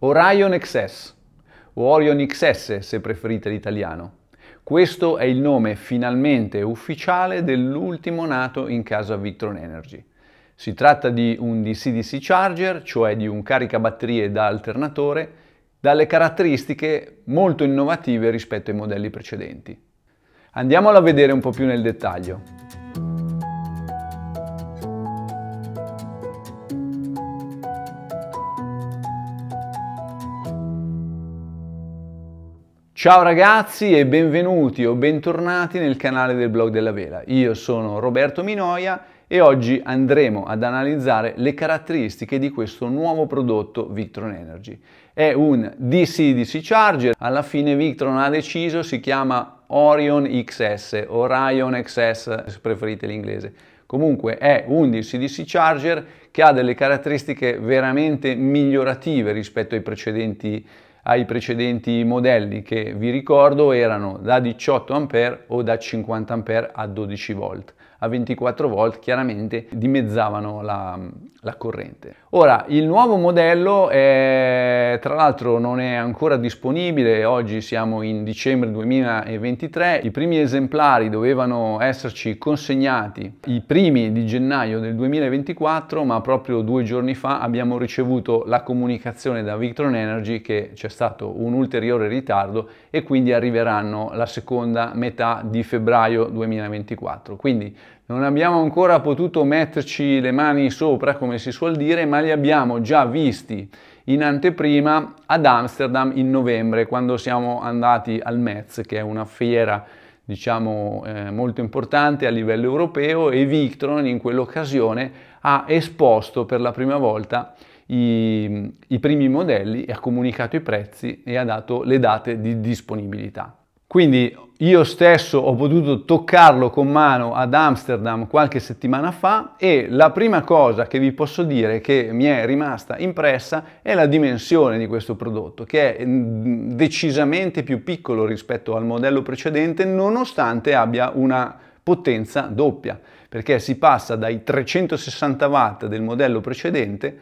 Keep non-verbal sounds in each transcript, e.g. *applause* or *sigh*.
Orion XS, o Orion XS se preferite l'italiano. Questo è il nome finalmente ufficiale dell'ultimo nato in casa Victron Energy. Si tratta di un DC-DC charger, cioè di un caricabatterie da alternatore, dalle caratteristiche molto innovative rispetto ai modelli precedenti. Andiamolo a vedere un po' più nel dettaglio. Ciao ragazzi e benvenuti o bentornati nel canale del blog della vela. Io sono Roberto Minoia e oggi andremo ad analizzare le caratteristiche di questo nuovo prodotto Victron Energy. È un DC-DC charger, alla fine Victron ha deciso, si chiama Orion XS o Orion XS se preferite l'inglese. Comunque è un DC-DC charger che ha delle caratteristiche veramente migliorative rispetto ai precedenti ai precedenti modelli che vi ricordo erano da 18 A o da 50 A a 12 V a 24 volt chiaramente dimezzavano la, la corrente. Ora, il nuovo modello è, tra l'altro non è ancora disponibile, oggi siamo in dicembre 2023, i primi esemplari dovevano esserci consegnati i primi di gennaio del 2024, ma proprio due giorni fa abbiamo ricevuto la comunicazione da Victron Energy che c'è stato un ulteriore ritardo e quindi arriveranno la seconda metà di febbraio 2024. Quindi non abbiamo ancora potuto metterci le mani sopra, come si suol dire, ma li abbiamo già visti in anteprima ad Amsterdam in novembre, quando siamo andati al Metz, che è una fiera diciamo eh, molto importante a livello europeo e Victron in quell'occasione ha esposto per la prima volta i, i primi modelli e ha comunicato i prezzi e ha dato le date di disponibilità. Quindi io stesso ho potuto toccarlo con mano ad Amsterdam qualche settimana fa e la prima cosa che vi posso dire che mi è rimasta impressa è la dimensione di questo prodotto che è mm, decisamente più piccolo rispetto al modello precedente nonostante abbia una potenza doppia perché si passa dai 360 watt del modello precedente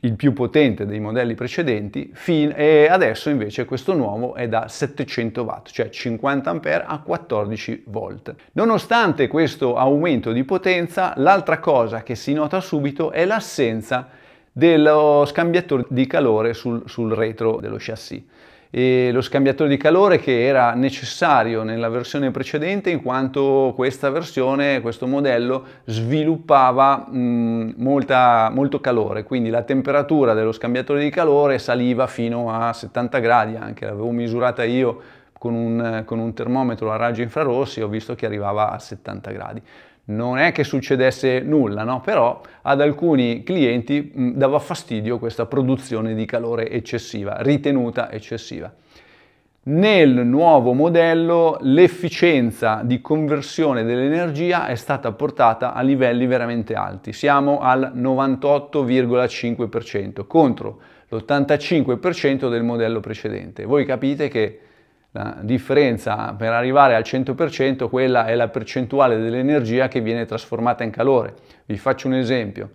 il più potente dei modelli precedenti, fin- e adesso invece questo nuovo è da 700 watt, cioè 50 ampere a 14 volt. Nonostante questo aumento di potenza, l'altra cosa che si nota subito è l'assenza dello scambiatore di calore sul, sul retro dello chassis e lo scambiatore di calore che era necessario nella versione precedente in quanto questa versione, questo modello sviluppava mh, molta, molto calore, quindi la temperatura dello scambiatore di calore saliva fino a 70 gradi anche, l'avevo misurata io con un, con un termometro a raggi infrarossi, ho visto che arrivava a 70 gradi non è che succedesse nulla, no? però ad alcuni clienti mh, dava fastidio questa produzione di calore eccessiva, ritenuta eccessiva. Nel nuovo modello l'efficienza di conversione dell'energia è stata portata a livelli veramente alti, siamo al 98,5% contro l'85% del modello precedente. Voi capite che la differenza per arrivare al 100% quella è la percentuale dell'energia che viene trasformata in calore. Vi faccio un esempio.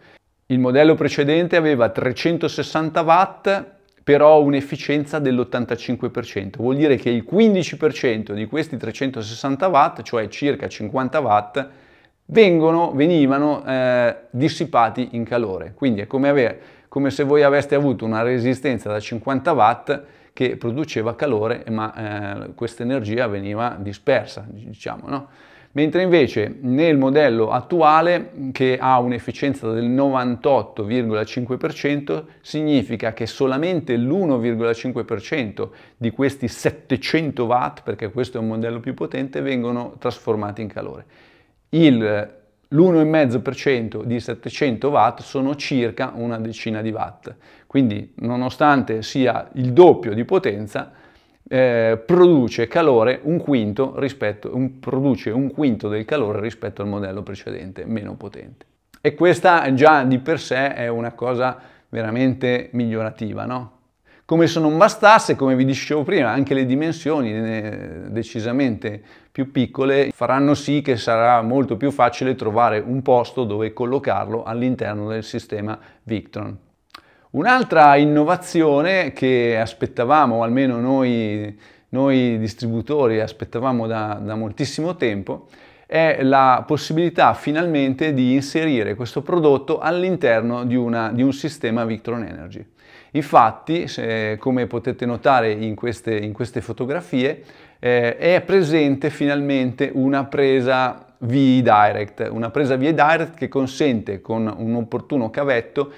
Il modello precedente aveva 360 watt però un'efficienza dell'85%. Vuol dire che il 15% di questi 360 watt, cioè circa 50 watt, vengono, venivano eh, dissipati in calore. Quindi è come, avere, come se voi aveste avuto una resistenza da 50 watt che produceva calore ma eh, questa energia veniva dispersa, diciamo, no? Mentre invece nel modello attuale che ha un'efficienza del 98,5% significa che solamente l'1,5% di questi 700 watt, perché questo è un modello più potente, vengono trasformati in calore. Il l'1,5% di 700 watt sono circa una decina di watt. Quindi nonostante sia il doppio di potenza, eh, produce calore un quinto, rispetto, un, produce un quinto del calore rispetto al modello precedente, meno potente. E questa già di per sé è una cosa veramente migliorativa, no? Come se non bastasse, come vi dicevo prima, anche le dimensioni eh, decisamente più piccole faranno sì che sarà molto più facile trovare un posto dove collocarlo all'interno del sistema Victron. Un'altra innovazione che aspettavamo, o almeno noi, noi distributori aspettavamo da, da moltissimo tempo, è la possibilità finalmente di inserire questo prodotto all'interno di, di, un sistema Victron Energy. Infatti, se, come potete notare in queste, in queste fotografie, eh, è presente finalmente una presa v Direct, una presa VE Direct che consente con un opportuno cavetto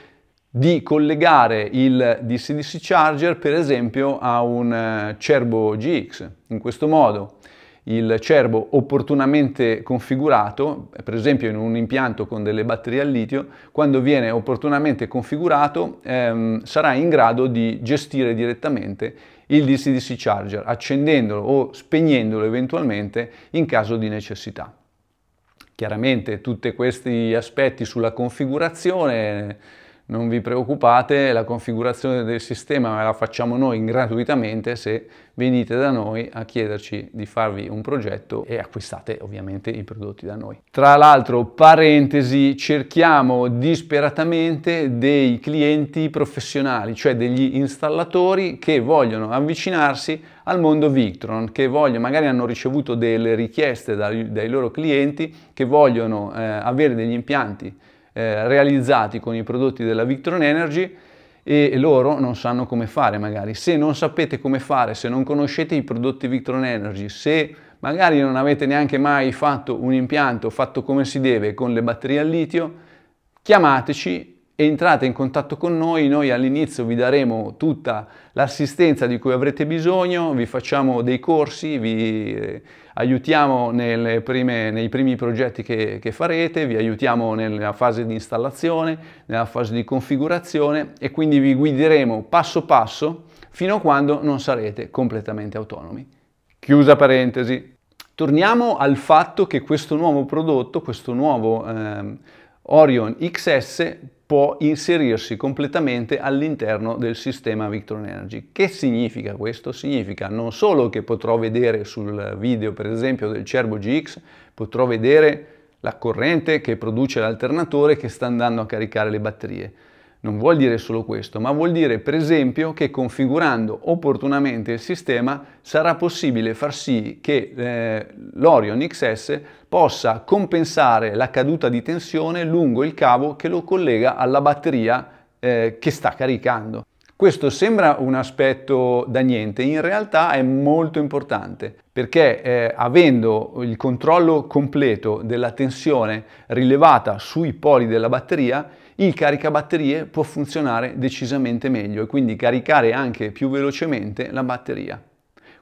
di collegare il DC-DC charger per esempio a un eh, Cerbo GX. In questo modo il cerbo opportunamente configurato, per esempio in un impianto con delle batterie al litio, quando viene opportunamente configurato ehm, sarà in grado di gestire direttamente il DC-DC charger, accendendolo o spegnendolo eventualmente in caso di necessità. Chiaramente tutti questi aspetti sulla configurazione non vi preoccupate, la configurazione del sistema la facciamo noi gratuitamente se venite da noi a chiederci di farvi un progetto e acquistate ovviamente i prodotti da noi. Tra l'altro, parentesi, cerchiamo disperatamente dei clienti professionali, cioè degli installatori che vogliono avvicinarsi al mondo Victron, che vogliono, magari hanno ricevuto delle richieste dai, dai loro clienti che vogliono eh, avere degli impianti eh, realizzati con i prodotti della Victron Energy e loro non sanno come fare magari. Se non sapete come fare, se non conoscete i prodotti Victron Energy, se magari non avete neanche mai fatto un impianto fatto come si deve con le batterie al litio, chiamateci entrate in contatto con noi, noi all'inizio vi daremo tutta l'assistenza di cui avrete bisogno, vi facciamo dei corsi, vi eh, aiutiamo prime, nei primi progetti che, che, farete, vi aiutiamo nella fase di installazione, nella fase di configurazione e quindi vi guideremo passo passo fino a quando non sarete completamente autonomi. Chiusa parentesi. Torniamo al fatto che questo nuovo prodotto, questo nuovo eh, Orion XS può inserirsi completamente all'interno del sistema Victron Energy. Che significa questo? Significa non solo che potrò vedere sul video, per esempio, del Cerbo GX, potrò vedere la corrente che produce l'alternatore che sta andando a caricare le batterie, non vuol dire solo questo, ma vuol dire per esempio che configurando opportunamente il sistema sarà possibile far sì che eh, l'Orion XS possa compensare la caduta di tensione lungo il cavo che lo collega alla batteria eh, che sta caricando. Questo sembra un aspetto da niente, in realtà è molto importante perché eh, avendo il controllo completo della tensione rilevata sui poli della batteria, il caricabatterie può funzionare decisamente meglio e quindi caricare anche più velocemente la batteria.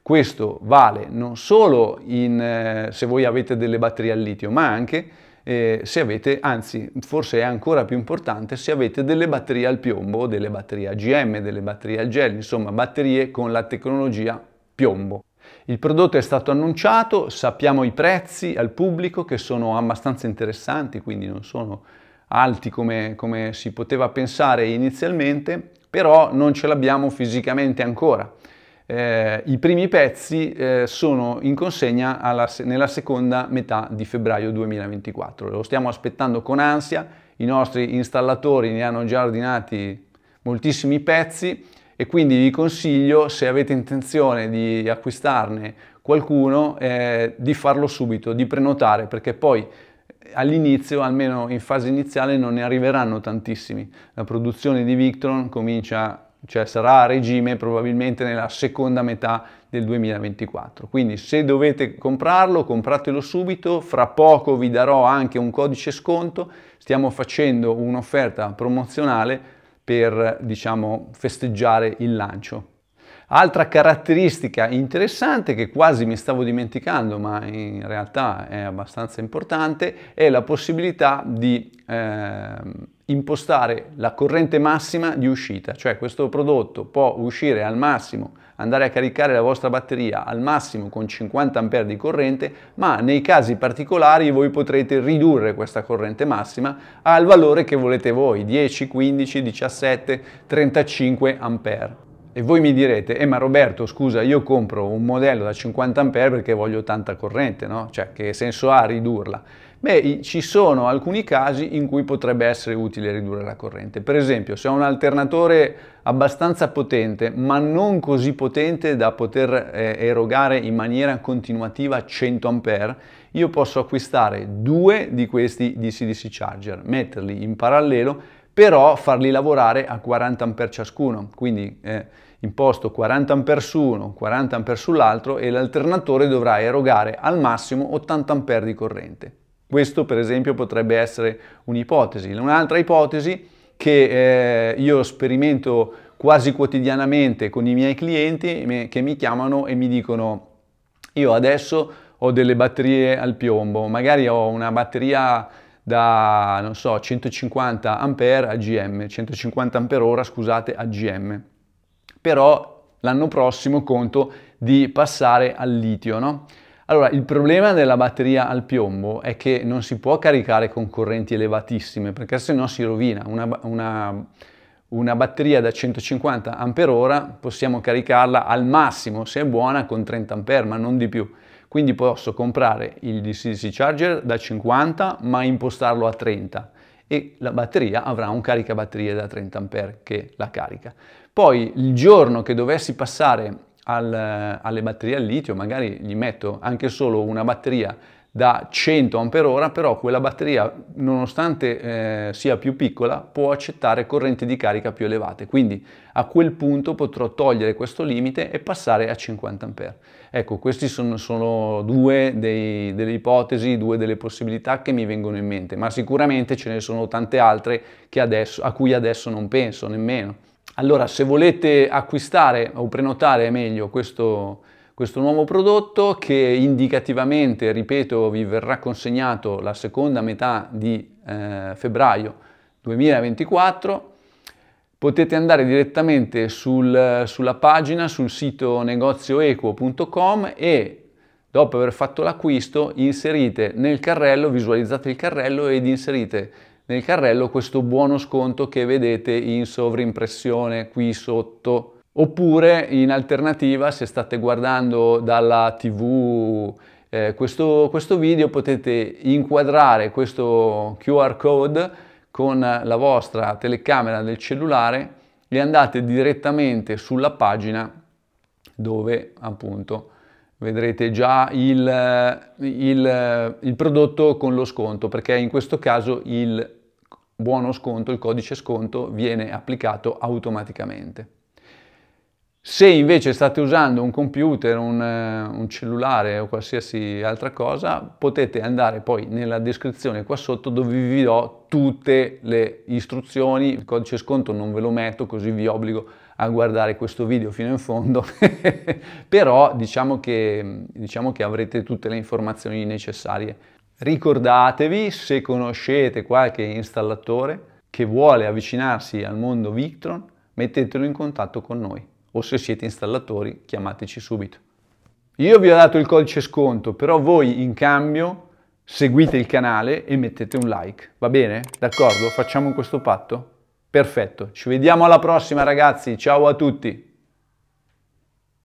Questo vale non solo in, eh, se voi avete delle batterie al litio, ma anche eh, se avete, anzi forse è ancora più importante, se avete delle batterie al piombo, delle batterie AGM, delle batterie al gel, insomma batterie con la tecnologia piombo. Il prodotto è stato annunciato, sappiamo i prezzi al pubblico che sono abbastanza interessanti, quindi non sono alti come, come si poteva pensare inizialmente, però non ce l'abbiamo fisicamente ancora. Eh, I primi pezzi eh, sono in consegna alla, nella seconda metà di febbraio 2024. Lo stiamo aspettando con ansia, i nostri installatori ne hanno già ordinati moltissimi pezzi e quindi vi consiglio, se avete intenzione di acquistarne qualcuno, eh, di farlo subito, di prenotare, perché poi all'inizio, almeno in fase iniziale, non ne arriveranno tantissimi. La produzione di Victron comincia cioè sarà a regime probabilmente nella seconda metà del 2024. Quindi se dovete comprarlo, compratelo subito, fra poco vi darò anche un codice sconto, stiamo facendo un'offerta promozionale per diciamo festeggiare il lancio. Altra caratteristica interessante che quasi mi stavo dimenticando, ma in realtà è abbastanza importante, è la possibilità di eh, impostare la corrente massima di uscita, cioè questo prodotto può uscire al massimo andare a caricare la vostra batteria al massimo con 50 A di corrente, ma nei casi particolari voi potrete ridurre questa corrente massima al valore che volete voi, 10, 15, 17, 35 A. E voi mi direte, eh ma Roberto scusa io compro un modello da 50 A perché voglio tanta corrente, no? Cioè che senso ha ridurla? Beh, ci sono alcuni casi in cui potrebbe essere utile ridurre la corrente. Per esempio, se ho un alternatore abbastanza potente, ma non così potente da poter eh, erogare in maniera continuativa 100 A, io posso acquistare due di questi DC-DC charger, metterli in parallelo però farli lavorare a 40 A ciascuno, quindi eh, imposto 40 A su uno, 40 A sull'altro e l'alternatore dovrà erogare al massimo 80 A di corrente. Questo per esempio potrebbe essere un'ipotesi. Un'altra ipotesi che eh, io sperimento quasi quotidianamente con i miei clienti che mi chiamano e mi dicono io adesso ho delle batterie al piombo, magari ho una batteria da, non so, 150 ampere a GM, 150 ampere ora, scusate, a GM. Però l'anno prossimo conto di passare al litio, no? Allora, il problema della batteria al piombo è che non si può caricare con correnti elevatissime, perché se no si rovina. Una, una, una batteria da 150 ampere ora possiamo caricarla al massimo, se è buona, con 30 ampere, ma non di più. Quindi posso comprare il DC-DC charger da 50 ma impostarlo a 30 e la batteria avrà un caricabatterie da 30A che la carica. Poi il giorno che dovessi passare al, eh, alle batterie al litio, magari gli metto anche solo una batteria da 100 Ah però quella batteria nonostante eh, sia più piccola può accettare correnti di carica più elevate quindi a quel punto potrò togliere questo limite e passare a 50 A ecco queste sono, sono, due dei, delle ipotesi due delle possibilità che mi vengono in mente ma sicuramente ce ne sono tante altre adesso, a cui adesso non penso nemmeno allora se volete acquistare o prenotare meglio questo questo nuovo prodotto che indicativamente, ripeto, vi verrà consegnato la seconda metà di eh, febbraio 2024, potete andare direttamente sul, sulla pagina, sul sito negozioequo.com e dopo aver fatto l'acquisto inserite nel carrello, visualizzate il carrello ed inserite nel carrello questo buono sconto che vedete in sovrimpressione qui sotto Oppure in alternativa se state guardando dalla tv eh, questo, questo video potete inquadrare questo QR code con la vostra telecamera del cellulare e andate direttamente sulla pagina dove appunto vedrete già il, il, il, prodotto con lo sconto perché in questo caso il buono sconto, il codice sconto viene applicato automaticamente. Se invece state usando un computer, un, eh, un, cellulare o qualsiasi altra cosa, potete andare poi nella descrizione qua sotto dove vi do tutte le istruzioni. Il codice sconto non ve lo metto così vi obbligo a guardare questo video fino in fondo, *laughs* però diciamo che, diciamo che avrete tutte le informazioni necessarie. Ricordatevi se conoscete qualche installatore che vuole avvicinarsi al mondo Victron, mettetelo in contatto con noi o se siete installatori chiamateci subito. Io vi ho dato il codice sconto, però voi in cambio seguite il canale e mettete un like, va bene? D'accordo? Facciamo questo patto? Perfetto, ci vediamo alla prossima ragazzi, ciao a tutti!